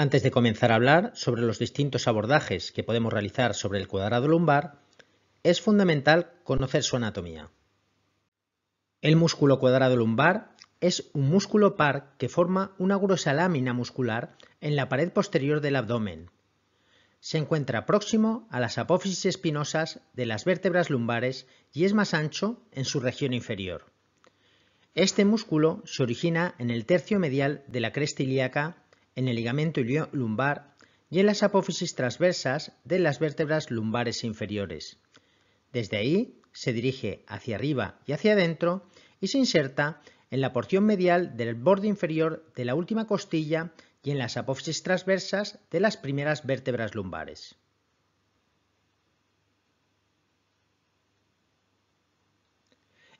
Antes de comenzar a hablar sobre los distintos abordajes que podemos realizar sobre el cuadrado lumbar, es fundamental conocer su anatomía. El músculo cuadrado lumbar es un músculo par que forma una gruesa lámina muscular en la pared posterior del abdomen. Se encuentra próximo a las apófisis espinosas de las vértebras lumbares y es más ancho en su región inferior. Este músculo se origina en el tercio medial de la cresta ilíaca en el ligamento lumbar y en las apófisis transversas de las vértebras lumbares inferiores. Desde ahí se dirige hacia arriba y hacia adentro y se inserta en la porción medial del borde inferior de la última costilla y en las apófisis transversas de las primeras vértebras lumbares.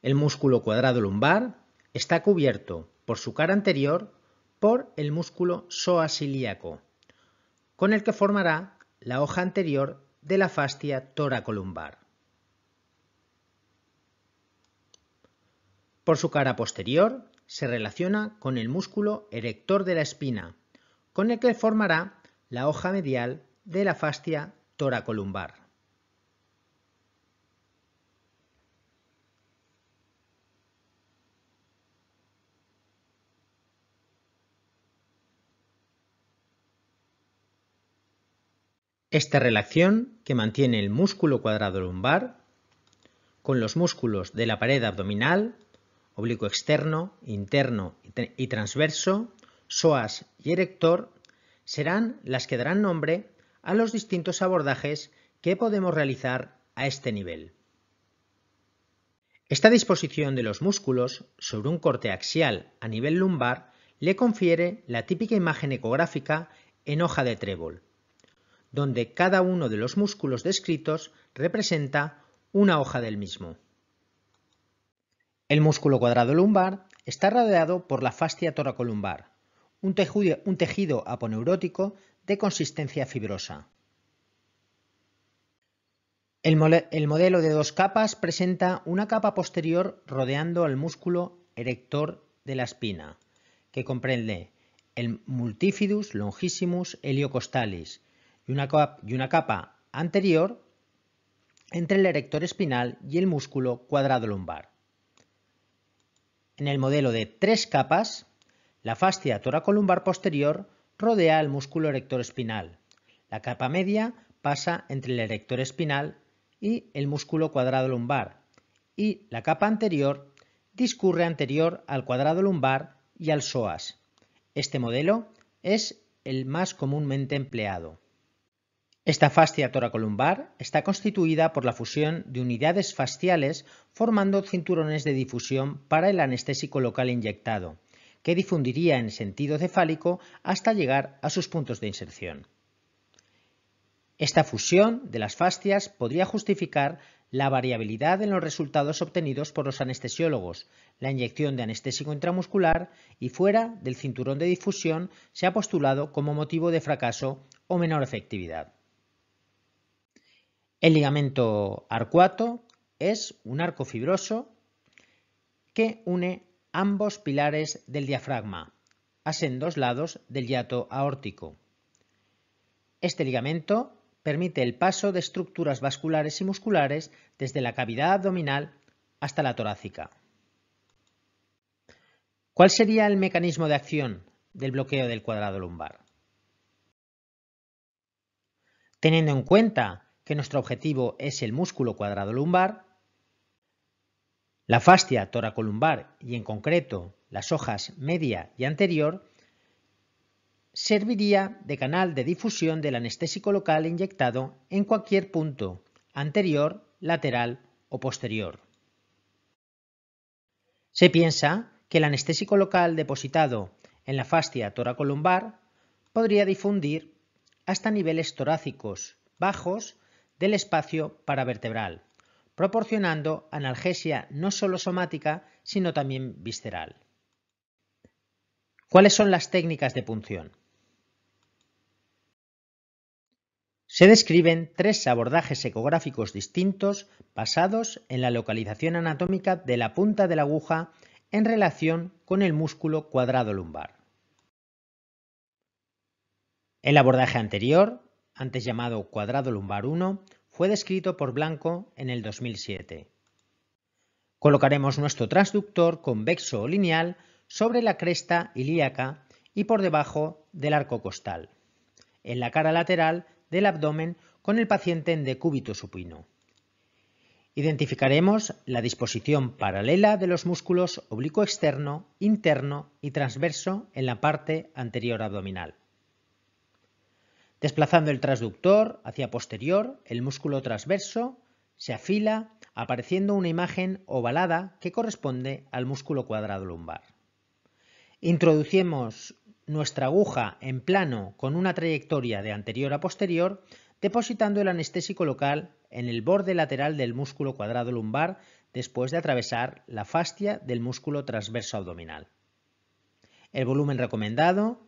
El músculo cuadrado lumbar está cubierto por su cara anterior por el músculo psoasiliaco, con el que formará la hoja anterior de la fascia toracolumbar. Por su cara posterior se relaciona con el músculo erector de la espina, con el que formará la hoja medial de la fascia toracolumbar. Esta relación que mantiene el músculo cuadrado lumbar con los músculos de la pared abdominal, oblicuo externo, interno y transverso, psoas y erector serán las que darán nombre a los distintos abordajes que podemos realizar a este nivel. Esta disposición de los músculos sobre un corte axial a nivel lumbar le confiere la típica imagen ecográfica en hoja de trébol, donde cada uno de los músculos descritos representa una hoja del mismo. El músculo cuadrado lumbar está rodeado por la fascia toracolumbar, un tejido, aponeurótico de consistencia fibrosa. El, el, modelo de dos capas presenta una capa posterior rodeando al músculo erector de la espina, que comprende el multifidus longissimus heliocostalis, y una, capa, anterior entre el erector espinal y el músculo cuadrado lumbar. En el modelo de tres capas, la fascia toracolumbar posterior rodea al músculo erector espinal. La capa media pasa entre el erector espinal y el músculo cuadrado lumbar y la capa anterior discurre anterior al cuadrado lumbar y al psoas. Este modelo es el más comúnmente empleado. Esta fascia toracolumbar está constituida por la fusión de unidades fasciales formando cinturones de difusión para el anestésico local inyectado, que difundiría en sentido cefálico hasta llegar a sus puntos de inserción. Esta fusión de las fascias podría justificar la variabilidad en los resultados obtenidos por los anestesiólogos, la inyección de anestésico intramuscular y fuera del cinturón de difusión se ha postulado como motivo de fracaso o menor efectividad. El ligamento arcuato es un arco fibroso que une ambos pilares del diafragma, a dos lados del hiato aórtico. Este ligamento permite el paso de estructuras vasculares y musculares desde la cavidad abdominal hasta la torácica. ¿Cuál sería el mecanismo de acción del bloqueo del cuadrado lumbar? Teniendo en cuenta que nuestro objetivo es el músculo cuadrado lumbar, la fascia toracolumbar y en concreto las hojas media y anterior, serviría de canal de difusión del anestésico local inyectado en cualquier punto, anterior, lateral o posterior. Se piensa que el anestésico local depositado en la fascia toracolumbar podría difundir hasta niveles torácicos bajos del espacio paravertebral, proporcionando analgesia no solo somática, sino también visceral. ¿Cuáles son las técnicas de punción? Se describen tres abordajes ecográficos distintos basados en la localización anatómica de la punta de la aguja en relación con el músculo cuadrado lumbar. El abordaje anterior antes llamado cuadrado lumbar 1, fue descrito por Blanco en el 2007. Colocaremos nuestro transductor convexo o lineal sobre la cresta ilíaca y por debajo del arco costal, en la cara lateral del abdomen con el paciente en decúbito supino. Identificaremos la disposición paralela de los músculos oblicuo externo, interno y transverso en la parte anterior abdominal. Desplazando el transductor hacia posterior, el músculo transverso se afila apareciendo una imagen ovalada que corresponde al músculo cuadrado lumbar. Introducimos nuestra aguja en plano con una trayectoria de anterior a posterior, depositando el anestésico local en el borde lateral del músculo cuadrado lumbar después de atravesar la fascia del músculo transverso abdominal. El volumen recomendado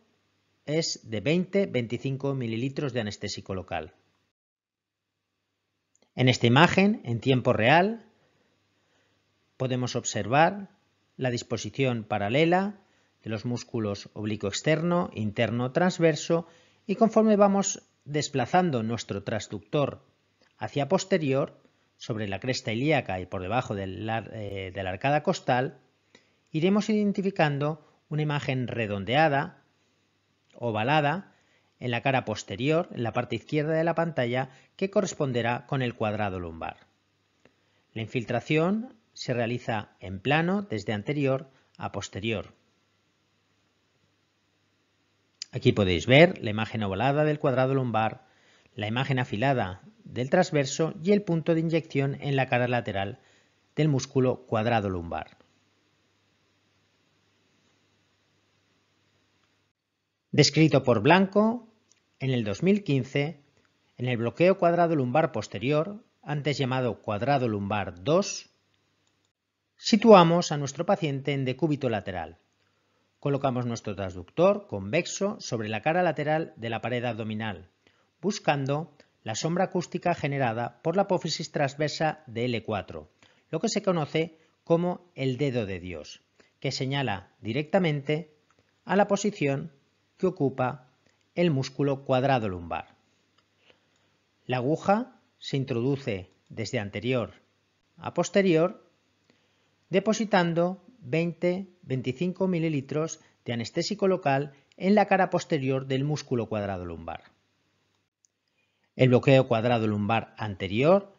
es de 20-25 mililitros de anestésico local. En esta imagen, en tiempo real, podemos observar la disposición paralela de los músculos oblicuo externo, interno, transverso y conforme vamos desplazando nuestro transductor hacia posterior, sobre la cresta ilíaca y por debajo de eh, de la arcada costal, iremos identificando una imagen redondeada ovalada en la cara posterior, en la parte izquierda de la pantalla, que corresponderá con el cuadrado lumbar. La infiltración se realiza en plano desde anterior a posterior. Aquí podéis ver la imagen ovalada del cuadrado lumbar, la imagen afilada del transverso y el punto de inyección en la cara lateral del músculo cuadrado lumbar. descrito por Blanco en el 2015 en el bloqueo cuadrado lumbar posterior, antes llamado cuadrado lumbar 2, situamos a nuestro paciente en decúbito lateral. Colocamos nuestro transductor convexo sobre la cara lateral de la pared abdominal, buscando la sombra acústica generada por la apófisis transversa de L4, lo que se conoce como el dedo de Dios, que señala directamente a la posición que ocupa el músculo cuadrado lumbar. La aguja se introduce desde anterior a posterior, depositando 20-25 mililitros de anestésico local en la cara posterior del músculo cuadrado lumbar. El bloqueo cuadrado lumbar anterior,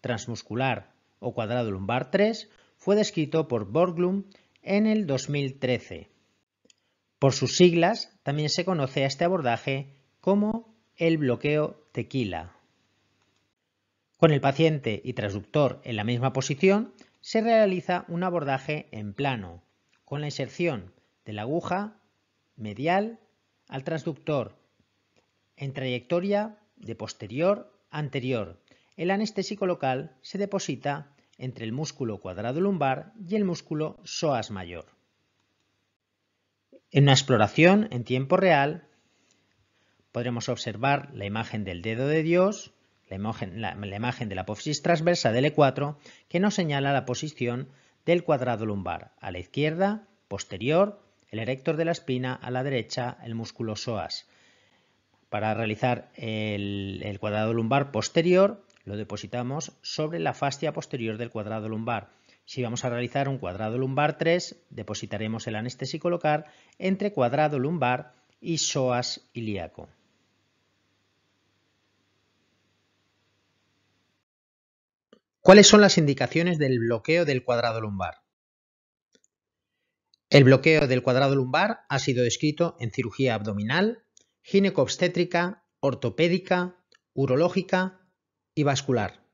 transmuscular o cuadrado lumbar 3 fue descrito por Borglum en el 2013 por sus siglas, también se conoce a este abordaje como el bloqueo tequila. Con el paciente y transductor en la misma posición, se realiza un abordaje en plano, con la inserción de la aguja medial al transductor en trayectoria de posterior a anterior. El anestésico local se deposita entre el músculo cuadrado lumbar y el músculo psoas mayor. En una exploración en tiempo real podremos observar la imagen del dedo de Dios, la imagen, de la apófisis transversa del E4 que nos señala la posición del cuadrado lumbar a la izquierda, posterior, el erector de la espina a la derecha, el músculo psoas. Para realizar el cuadrado lumbar posterior lo depositamos sobre la fascia posterior del cuadrado lumbar si vamos a realizar un cuadrado lumbar 3, depositaremos el anestésico local entre cuadrado lumbar y psoas ilíaco. ¿Cuáles son las indicaciones del bloqueo del cuadrado lumbar? El bloqueo del cuadrado lumbar ha sido descrito en cirugía abdominal, gineco-obstétrica, ortopédica, urológica y vascular.